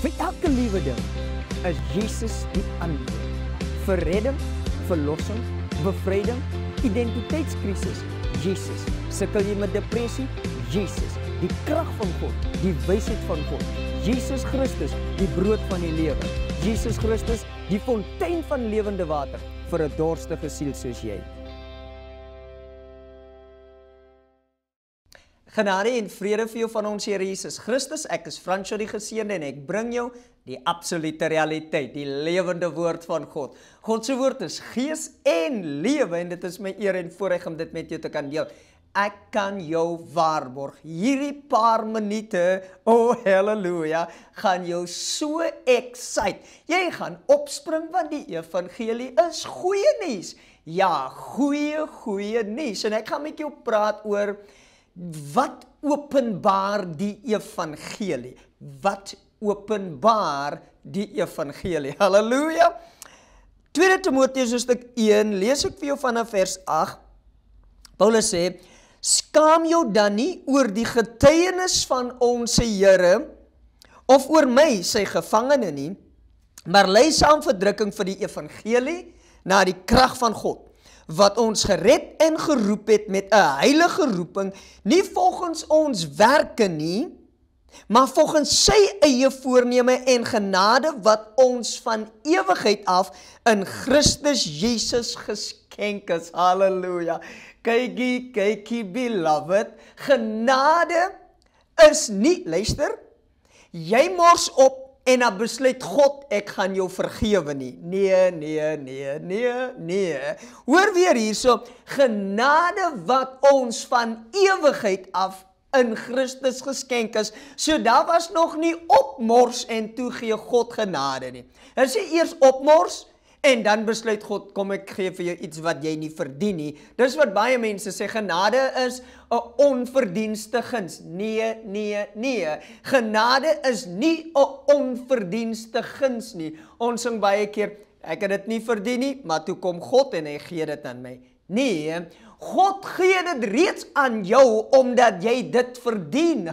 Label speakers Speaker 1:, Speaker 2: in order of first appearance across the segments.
Speaker 1: Vir elke liewe ding is Jesus die antwoord. Vir redding, verlossing, bevryding, identiteitskrisis, Jesus. Sukkel jy met depressie? Jesus, die krag van God, die wysheid van God. Jesus Christus, die brood van die lewe. Jesus Christus, die fontein van lewende water vir 'n dorstige siel soos jy. Genade en vrede vir jou van ons Here Jesus Christus. Ek is Fransjo die geseënde en ek bring jou die absolute realiteit, die lewende woord van God. God se woord is gees en lewe en dit is my eer en voorreg om dit met jou te kan deel. Ek kan jou waarborg. Hierdie paar minute, o oh, haleluja, gaan jou so excite. Jy gaan opspring want die evangelie is goeie nuus. Ja, goeie goeie nuus en ek gaan met jou praat oor Wat openbaar die evangelie? Wat openbaar die evangelie? Halleluja. 2 Timoteus hoofstuk 1 lees ek vir jou vanaf vers 8. Paulus sê: Skaam jou dan nie oor die getuienis van ons Here of oor my sy gevangene nie, maar lei saam verdrukking vir die evangelie na die krag van God wat ons gered en geroep het met 'n heilige roeping, nie volgens ons werke nie, maar volgens sy eie voorneme en genade wat ons van ewigheid af in Christus Jesus geskenk is. Halleluja. Kykie, kykie beloved, genade is nie luister. Jy mors op en dan besluit God ek gaan jou vergewe nie. Nee, nee, nee, nee, nee. Hoor weer hierso, genade wat ons van ewigheid af in Christus geskenk is. So daar was nog nie opmors en toe gee God genade nie. Hulle sê eers opmors En dan besluit God, kom ek gee vir jou iets wat jy nie verdien nie. Dis wat baie mense sê genade is 'n onverdienste guns. Nee, nee, nee. Genade is nie 'n onverdienste guns nie. Ons sing baie keer, ek het dit nie verdien nie, maar toe kom God en hy gee dit aan my. Nee, God gee dit reeds aan jou omdat jy dit verdien.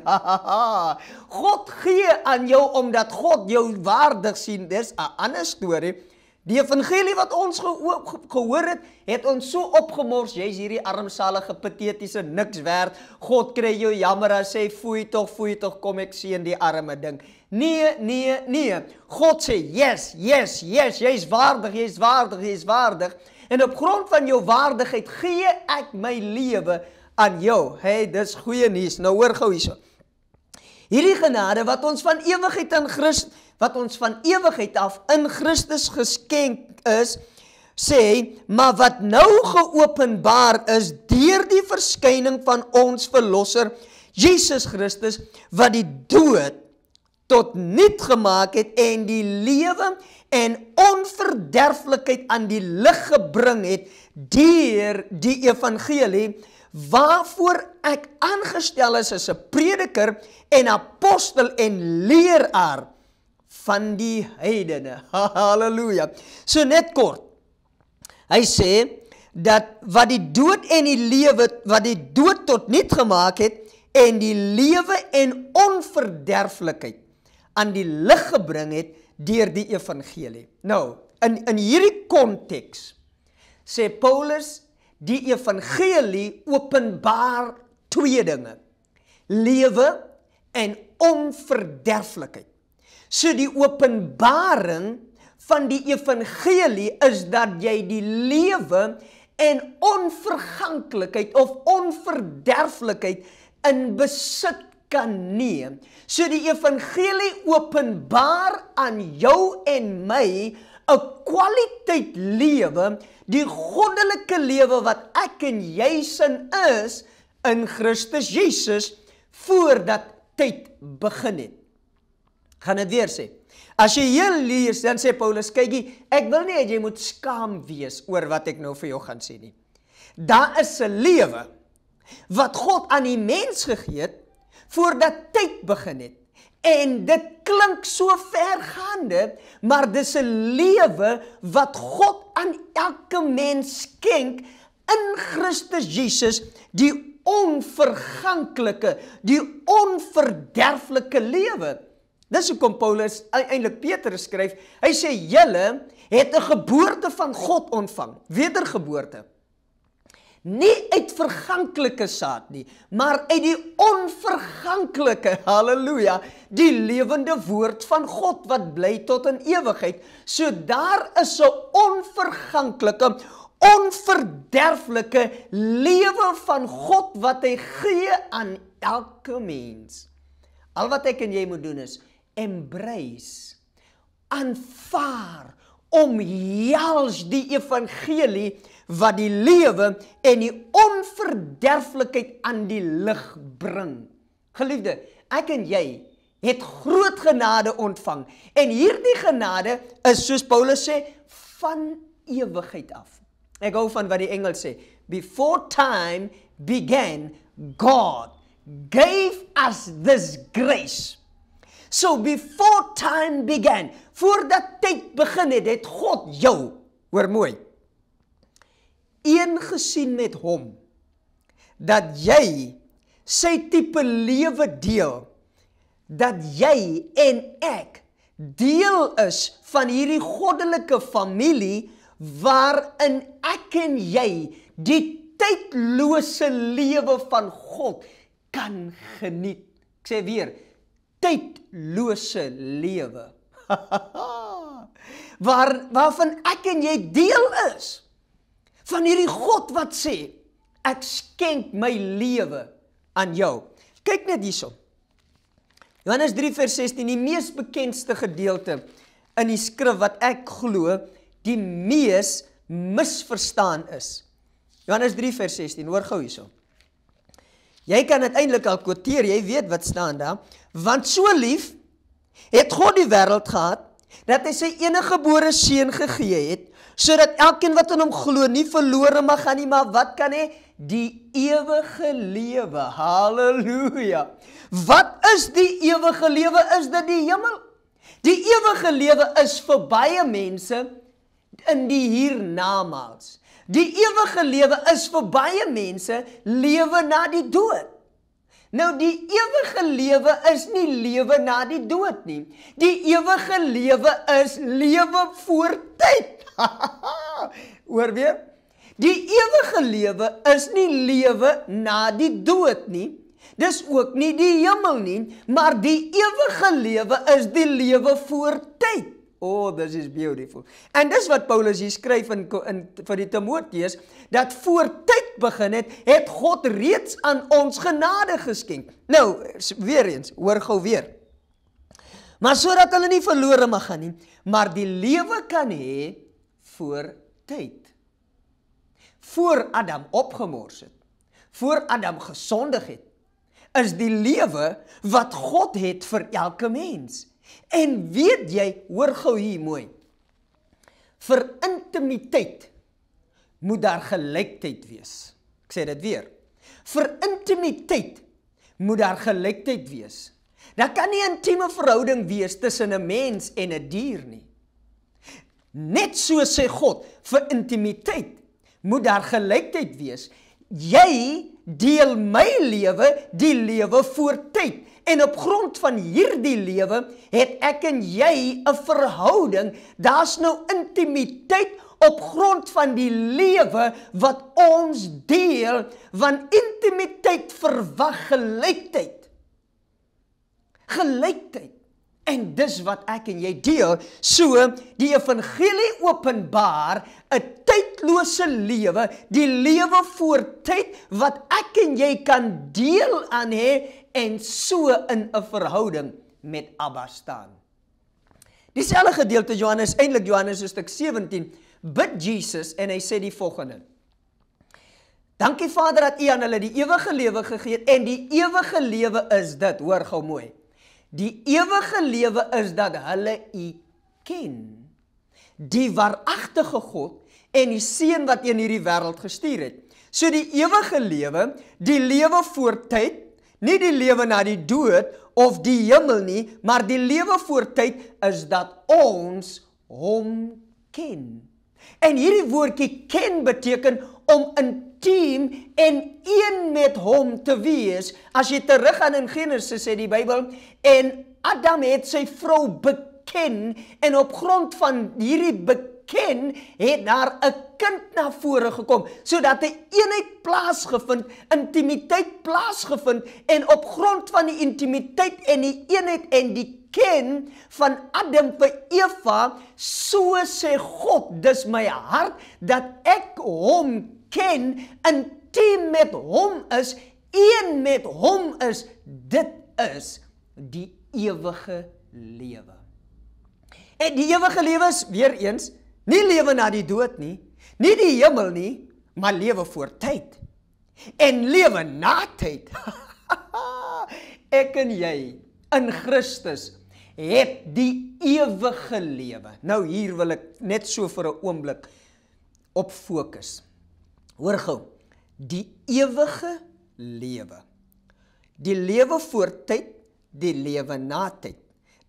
Speaker 1: God gee aan jou omdat God jou waardig sien. Dis 'n ander storie. Die evangelie wat ons gehoor het, het ons so opgemors, jy's hierdie armsalige patetiese niks werd. God kry jou jammer as hy foei tog, foei tog kom ek sien die arme ding. Nee, nee, nee. God sê, "Yes, yes, yes, jy's waardig, jy's waardig, jy's waardig." En op grond van jou waardigheid gee ek my lewe aan jou. Hey, dis goeie nuus. Nou hoor gou hierso. Hierdie genade wat ons van ewigheid in Christus wat ons van ewigheid af in Christus geskenk is, sê, maar wat nou geopenbaar is deur die verskyning van ons verlosser Jesus Christus wat die dood tot nul gemaak het en die lewe en onverderflikheid aan die lig gebring het deur die evangelie waarvoor ek aangestel is as 'n prediker en apostel en leraar van die heidene. Halleluja. So net kort. Hy sê dat wat die dood en die lewe wat die dood tot niet gemaak het en die lewe en onverderflikheid aan die lig gebring het deur die evangelie. Nou, in in hierdie konteks sê Paulus die evangelie openbaar twee dinge: lewe en onverderflikheid. So die openbaring van die evangelie is dat jy die lewe en onverganklikheid of onverderflikheid in besit kan neem. So die evangelie openbaar aan jou en my 'n kwaliteit lewe die goddelike lewe wat ek en jy sin is in Christus Jesus voordat tyd begin het. Gaan dit weer sê. As jy hier lees, dan sê Paulus, kykie, ek wil nie hê jy moet skaam wees oor wat ek nou vir jou gaan sê nie. Daar is 'n lewe wat God aan die mens gegee het voordat tyd begin het. En dit klink so vergaande, maar dis 'n lewe wat God aan elke mens skenk in Christus Jesus, die onverganklike, die onverderflike lewe. Dis hoe kom Paulus eintlik Petrus skryf. Hy sê julle het 'n geboorte van God ontvang, wedergeboorte nie uit verganklike saad nie, maar uit die onverganklike, haleluja, die lewende woord van God wat bly tot in ewigheid. So daar is 'n onverganklike, onverderflike lewe van God wat hy gee aan elke mens. Al wat ek en jy moet doen is embrace, aanvaar, omhels die evangelie wat die lewe en die onverderflikheid aan die lig bring. Geliefde, ek en jy het groot genade ontvang en hierdie genade is soos Paulus sê van ewigheid af. Ek hou van wat die Engels sê, before time began God gave us this grace. So before time began, voordat tyd begin het, het God jou, hoor mooi, een gesien met hom dat jy sy tipe lewe deel dat jy en ek deel is van hierdie goddelike familie waarin ek en jy die tydlose lewe van God kan geniet ek sê weer tydlose lewe waar waarvan ek en jy deel is van hierdie God wat sê ek skenk my lewe aan jou. Kyk net hierop. Johannes 3 vers 16, die mees bekendste gedeelte in die skrif wat ek glo die mees misverstaan is. Johannes 3 vers 16, hoor gou hierop. Jy kan dit eintlik al quoteer, jy weet wat staan daar, want so lief het God die wêreld gehad dat hy sy enige gebore seun gegee het sodat elkeen wat in hom glo nie verlore mag gaan nie, maar wat kan hê die ewige lewe. Halleluja. Wat is die ewige lewe? Is dit die hemel? Die ewige lewe is vir baie mense in die hiernamaals. Die ewige lewe is vir baie mense lewe na die dood. Nou die ewige lewe is nie lewe na die dood nie. Die ewige lewe is lewe voor tyd. Oorweer. Die ewige lewe is nie lewe na die dood nie. Dis ook nie die hemel nie, maar die ewige lewe is die lewe voor tyd. Oh, this is beautiful. En dis wat Paulus hier skryf in in vir die Timoteus dat voor tyd begin het, het God reeds aan ons genade geskenk. Nou, weer eens, hoor gou weer. Maar sodat hulle nie verlore mag gaan nie, maar die lewe kan hê voor tyd. Voor Adam opgemors het, voor Adam gesondig het, is die lewe wat God het vir elke mens. En weet jy, hoor gou hier mooi. Vir intimiteit moet daar gelykheid wees. Ek sê dit weer. Vir intimiteit moet daar gelykheid wees. Daar kan nie 'n intieme verhouding wees tussen 'n mens en 'n dier nie. Net so sê God, vir intimiteit moet daar gelykheid wees. Jy deel my lewe, die lewe voor tyd. En op grond van hierdie lewe het ek en jy 'n verhouding. Daar's nou intimiteit op grond van die lewe wat ons deel, want intimiteit verwag gelykheid. Gelykheid. En dis wat ek en jy deel, so die evangelie openbaar 'n tydlose lewe, die lewe voor tyd wat ek en jy kan deel aan hê en so in 'n verhouding met Abba staan. Dieselfde gedeelte Johannes, eintlik Johannes hoofstuk 17, bid Jesus en hy sê die volgende: Dankie Vader dat U aan hulle die ewige lewe gegee het en die ewige lewe is dit, hoor gou mooi. Die ewige lewe is dat hulle U ken. Die waaragtige God en die seun wat in hierdie wêreld gestuur het. So die ewige lewe, die lewe voor tyd, nie die lewe na die dood of die hemel nie, maar die lewe voor tyd is dat ons hom ken. En hierdie woordjie ken beteken om intiem en een met hom te wees. As jy teruggaan in Genesis sê die Bybel en Adam het sy vrou beken en op grond van hierdie beken het daar 'n kind na vore gekom sodat 'n eenheid plaasgevind, intimiteit plaasgevind en op grond van die intimiteit en die eenheid en die ken van Adam vir Eva, so sê God, dis my hart dat ek hom ken, intiem met hom is, een met hom is, dit is die ewige lewe. En die ewige lewe is weer eens nie lewe na die dood nie, nie die hemel nie, maar lewe voor tyd en lewe na tyd. Ek en jy in Christus het die ewige lewe. Nou hier wil ek net so vir 'n oomblik op fokus. Hoor gou. Die ewige lewe. Die lewe voor tyd, die lewe na tyd.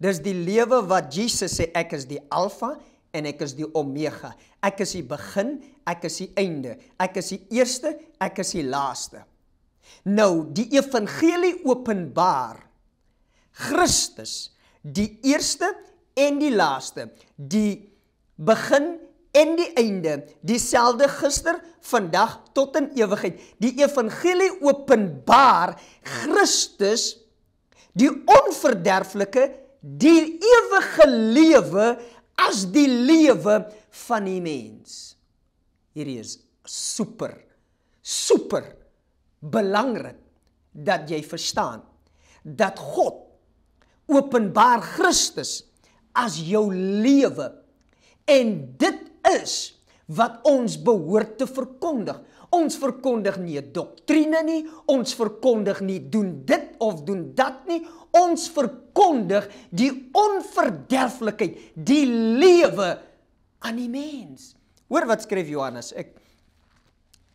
Speaker 1: Dis die lewe wat Jesus sê ek is die alfa en ek is die omega. Ek is die begin, ek is die einde. Ek is die eerste, ek is die laaste. Nou, die evangelie openbaar Christus, die eerste en die laaste, die begin en die einde, dieselfde gister, vandag tot in ewigheid. Die evangelie openbaar Christus die onverderflike, die ewige lewe as die lewe van die mens. Hierdie is super super belangrik dat jy verstaan dat God openbaar Christus as jou lewe en dit is wat ons behoort te verkondig. Ons verkondig nie 'n doktrine nie, ons verkondig nie doen dit of doen dat nie. Ons verkondig die onverderflikheid, die lewe aan die mens. Hoor wat skryf Johannes. Ek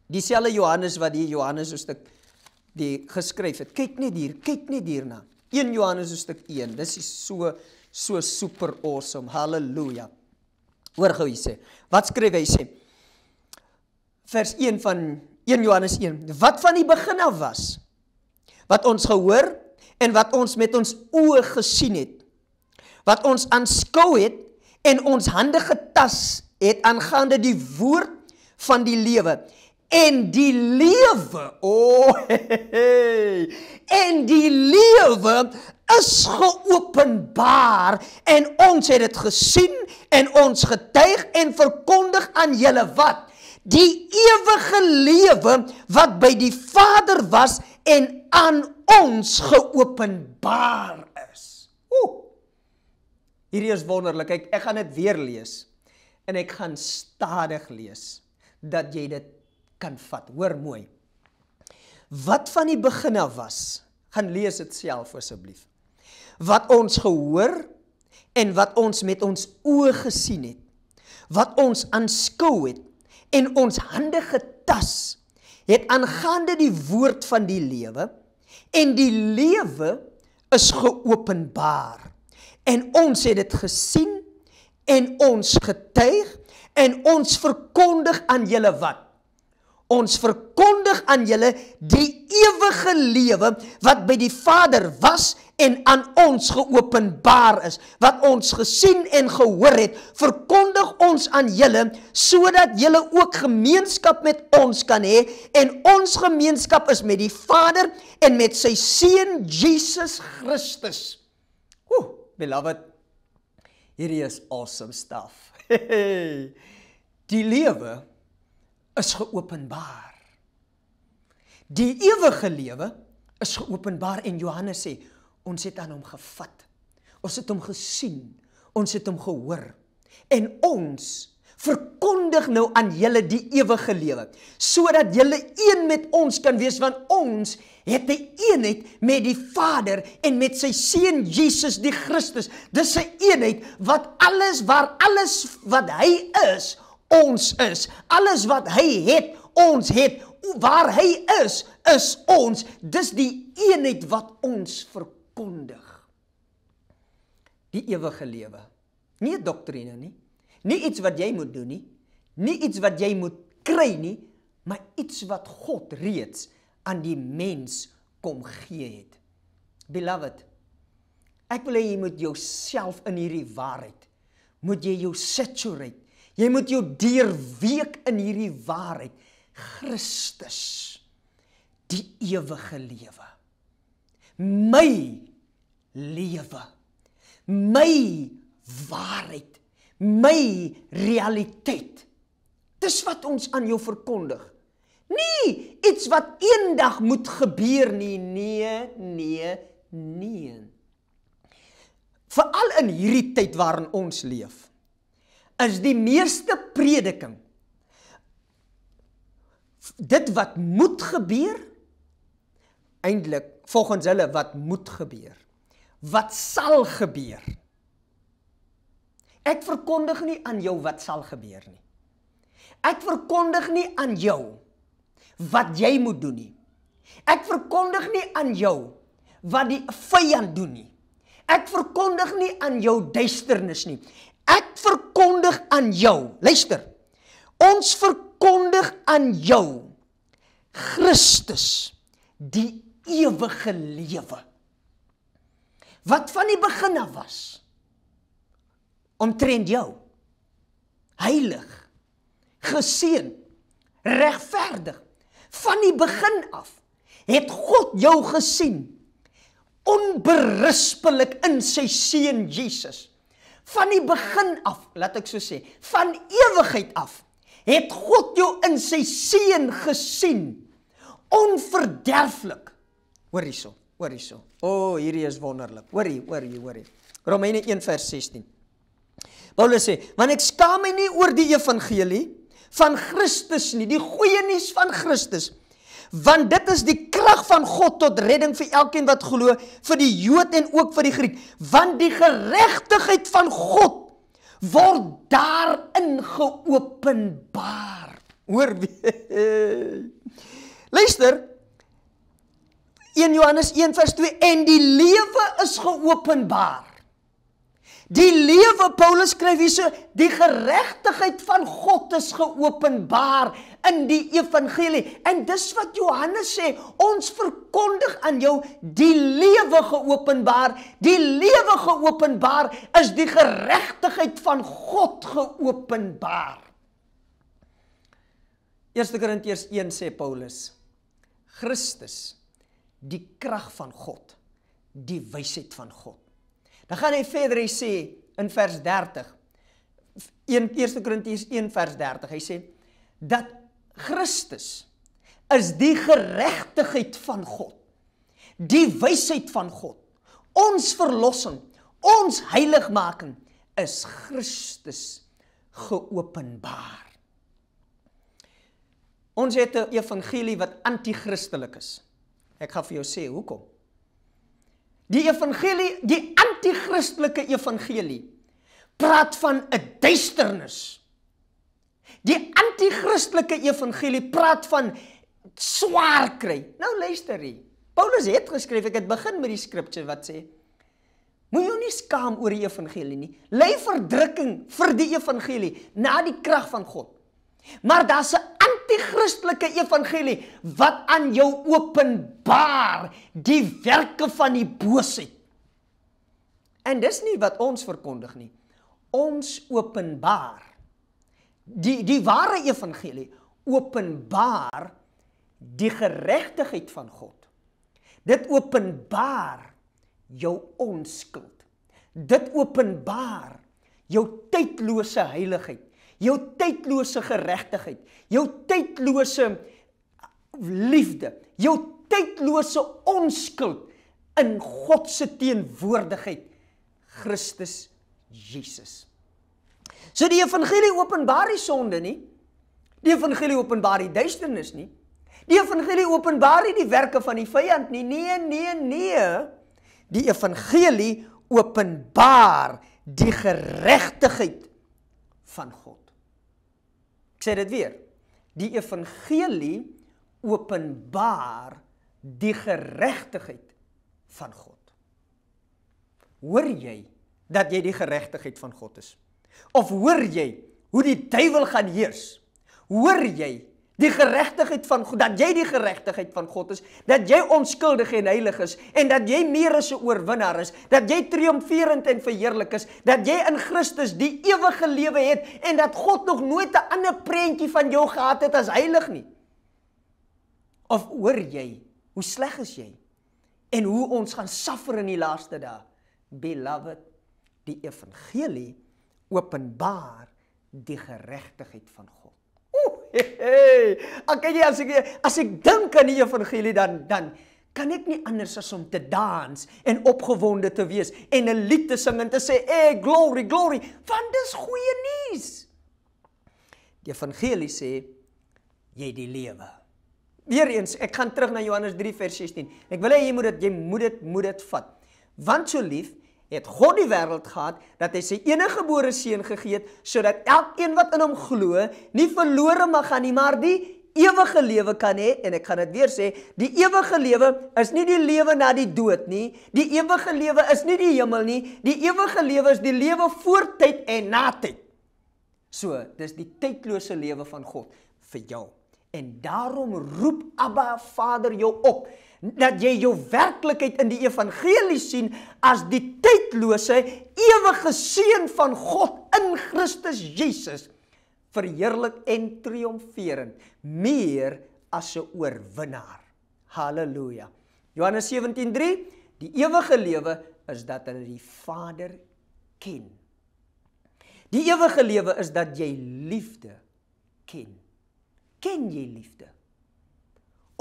Speaker 1: dieselfde Johannes wat hier Johannes hoofstuk die geskryf het. Kyk net hier, kyk net hierna. 1 Johannes hoofstuk 1. Dis so so super awesome. Halleluja. Hoor gou hier sê. Wat skryf hy sê? Vers 1 van 1 Johannes 1. Wat van die begin af was? Wat ons gehoor en wat ons met ons oë gesien het. Wat ons aanskou het en ons hande getas het aangaande die woord van die lewe en die lewe o oh, en die lewe is geopenbaar en ons het dit gesien en ons getuig en verkondig aan julle wat die ewige lewe wat by die Vader was en aan ons geopenbaar is. O. Hierdie is wonderlik. Ek, ek gaan dit weer lees en ek gaan stadig lees dat jy dit kan vat. Hoor mooi. Wat van die begin af was, gaan lees dit self asseblief. Wat ons gehoor en wat ons met ons oë gesien het, wat ons aanskou het en ons hande getas, het aangaande die woord van die lewe en die lewe is geopenbaar. En ons het dit gesien en ons getuig en ons verkondig aan julle wat ons verkondig aan julle die ewige lewe wat by die Vader was en aan ons geopenbaar is wat ons gesien en gehoor het verkondig ons aan julle sodat julle ook gemeenskap met ons kan hê en ons gemeenskap is met die Vader en met sy seun Jesus Christus. Ho, beloved. Hierdie is awesome stuff. die lewe is geopenbaar. Die ewige lewe is geopenbaar en Johannes sê ons het aan hom gevat. Ons het hom gesien, ons het hom gehoor en ons verkondig nou aan julle die ewige lewe sodat julle een met ons kan wees want ons het 'n eenheid met die Vader en met sy seun Jesus die Christus dis 'n eenheid wat alles waar alles wat hy is ons is. Alles wat hy het, ons het. Waar hy is, is ons. Dis die eenheid wat ons verkondig. Die ewige lewe. Nie 'n doktrine nie. Nie iets wat jy moet doen nie. Nie iets wat jy moet kry nie, maar iets wat God reeds aan die mens kom gee het. Beloved, ek wil hê jy moet jouself in hierdie waarheid. Moet jy jou saturate Jy moet jou deurweek in hierdie waarheid Christus die ewige lewe. My lewe. My waarheid. My realiteit. Dis wat ons aan jou verkondig. Nee, iets wat eendag moet gebeur nie. Nee, nee, nee. Veral in hierdie tyd waarin ons leef is die meeste prediking dit wat moet gebeur eintlik volgens hulle wat moet gebeur wat sal gebeur ek verkondig nie aan jou wat sal gebeur nie ek verkondig nie aan jou wat jy moet doen nie ek verkondig nie aan jou wat die vyand doen nie ek verkondig nie aan jou duisternis nie Ek verkondig aan jou, luister. Ons verkondig aan jou Christus, die ewige lewe. Wat van die begin af was omtrent jou. Heilig, geseën, regverdig. Van die begin af het God jou gesien onberispelik in sy seun Jesus van die begin af, laat ek so sê, van ewigheid af het God jou in sy seun gesien. Onverderflik. Hoor hierso, hoor hierso. O, oh, hierdie is wonderlik. Hoor hier, hoor hier, hoor hier. Romeine 1:16. Paulus sê, "Want ek skaam my nie oor die evangelie van Christus nie, die goeie nuus van Christus." want dit is die krag van God tot redding vir elkeen wat glo, vir die Jood en ook vir die Griek, want die geregtigheid van God word daarin geopenbaar. Hoor wie? Luister. 1 Johannes 1:2 en die lewe is geopenbaar. Die lewe Paulus skryf hierso, die geregtigheid van God is geopenbaar in die evangelie. En dis wat Johannes sê, ons verkondig aan jou die lewe geopenbaar. Die lewe geopenbaar is die geregtigheid van God geopenbaar. 1 Korintiërs 1 sê Paulus, Christus, die krag van God, die wysheid van God Dan gaan hy verder hy sê in vers 30. 1 Korintiërs 1 vers 30. Hy sê dat Christus is die geregtigheid van God. Die wysheid van God. Ons verlossing, ons heiligmaking is Christus geopenbaar. Ons het 'n evangelie wat anti-kristelik is. Ek gaan vir jou sê hoekom. Die evangelie, die anti-kristelike evangelie praat van 'n duisternis. Die anti-kristelike evangelie praat van swaar kry. Nou luister hier. Paulus het geskryf, ek het begin met die skripte wat sê: Moenie jou nie skaam oor die evangelie nie. Lei verdrukking vir die evangelie na die krag van God. Maar daar's 'n anti-christelike evangelie wat aan jou openbaar die werke van die boosheid. En dis nie wat ons verkondig nie. Ons openbaar die die ware evangelie openbaar die geregtigheid van God. Dit openbaar jou onskuld. Dit openbaar jou tydlose heiligheid jou tydlose geregtigheid, jou tydlose liefde, jou tydlose onskuld in God se teenwoordigheid Christus Jesus. So die evangelie openbaar die sonde nie. Die evangelie openbaar die duisternis nie. Die evangelie openbaar die werke van die vyand nie. Nee, nee, nee. Die evangelie openbaar die geregtigheid van God. Ek sê dit weer. Die evangelie openbaar die geregtigheid van God. Hoor jy dat jy die geregtigheid van God is? Of hoor jy hoe die duiwel gaan heers? Hoor jy Die geregtigheid van God, dat jy die geregtigheid van God is, dat jy onskuldig en heilig is en dat jy meer as 'n oorwinnaar is, dat jy triomferend en verheerlik is, dat jy in Christus die ewige lewe het en dat God nog nooit 'n ander prentjie van jou gehad het as heilig nie. Of hoor jy, hoe sleg is jy? En hoe ons gaan suffer in die laaste dae. Beloved, die evangelie openbaar die geregtigheid van God. Ek hey, hey. Ja, as ek as ek dink aan die evangelie dan dan kan ek nie anders as om te dans en opgewonde te wees en 'n lied te sing en te sê hey glory glory want dis goeie nuus. Die evangelie sê jy die lewe. Weereens, ek gaan terug na Johannes 3 vers 16. Ek wil hê jy moet dit jy moet dit moet dit vat. Want so lief het God die wêreld gehad dat hy sy enige gebore seun gegee het sodat elkeen wat in hom glo nie verlore mag gaan nie maar die ewige lewe kan hê en ek gaan dit weer sê die ewige lewe is nie die lewe na die dood nie die ewige lewe is nie die hemel nie die ewige lewe is die lewe voor tyd en na tyd so dis die tydlose lewe van God vir jou en daarom roep Abba Vader jou op dat jy jou werklikheid in die evangelie sien as die tydlose ewige seun van God in Christus Jesus verheerlik en triomferend meer as 'n oorwinnaar. Halleluja. Johannes 17:3 Die ewige lewe is dat hulle die Vader ken. Die ewige lewe is dat jy liefde ken. Ken jy liefde?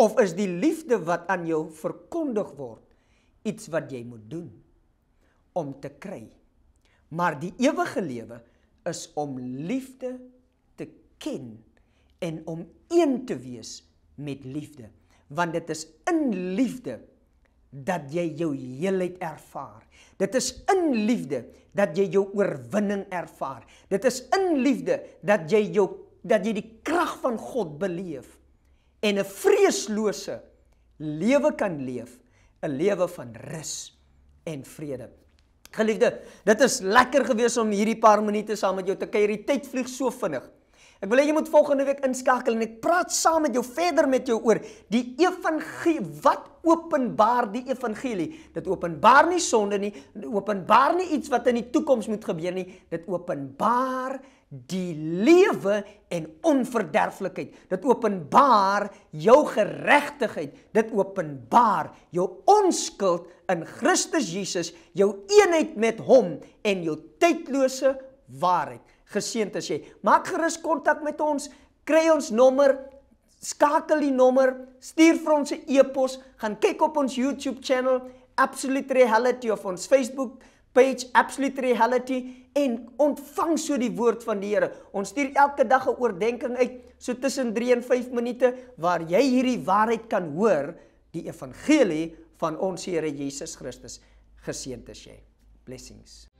Speaker 1: Of is die liefde wat aan jou verkondig word iets wat jy moet doen om te kry? Maar die ewige lewe is om liefde te ken en om een te wees met liefde, want dit is in liefde dat jy jou heelheid ervaar. Dit is in liefde dat jy jou oorwinning ervaar. Dit is in liefde dat jy jou dat jy die krag van God beleef en 'n vreeslose lewe kan leef, 'n lewe van rus en vrede. Geliefde, dit is lekker gewees om hierdie paar minute saam met jou te kuier. Die tyd vlieg so vinnig. Ek wil hê jy moet volgende week inskakel en ek praat saam met jou verder met jou oor die evangelie. Wat openbaar die evangelie? Dit openbaar nie sonde nie, openbaar nie iets wat in die toekoms moet gebeur nie. Dit openbaar die lewe en onverderflikheid. Dit openbaar jou geregtigheid. Dit openbaar jou onskuld in Christus Jesus, jou eenheid met hom en jou tydlose waarheid. Geseënd is jy. Maak gerus kontak met ons. Kry ons nommer, skakel die nommer, stuur vir ons 'n e-pos, gaan kyk op ons YouTube channel Absolute Reality of ons Facebook -tie page absolute reality en ontvang so die woord van die Here. Ons stuur elke dag 'n oordeenking uit, so tussen 3 en 5 minute waar jy hierdie waarheid kan hoor, die evangelie van ons Here Jesus Christus. Geseënd is jy. Blessings.